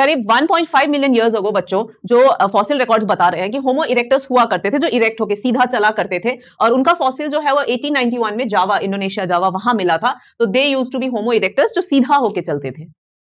करीब 1.5 million years हो बच्चों जो फॉसिल रिकॉर्ड्स बता रहे हैं कि होमो इरेक्टस हुआ करते थे जो इरेक्ट होकर सीधा चला करते थे और उनका फॉसिल जो है वो 1891 में जावा इंडोनेशिया जावा वहां मिला था तो they use to be homo erectus जो सीधा होके चलते थे